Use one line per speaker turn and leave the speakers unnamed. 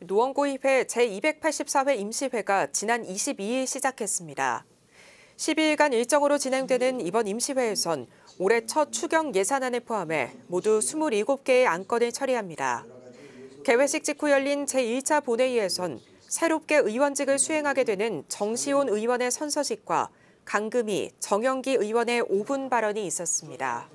노원구입회 제284회 임시회가 지난 22일 시작했습니다. 12일간 일정으로 진행되는 이번 임시회에선 올해 첫 추경 예산안에 포함해 모두 27개의 안건을 처리합니다. 개회식 직후 열린 제1차 본회의에선 새롭게 의원직을 수행하게 되는 정시온 의원의 선서식과 강금희, 정영기 의원의 5분 발언이 있었습니다.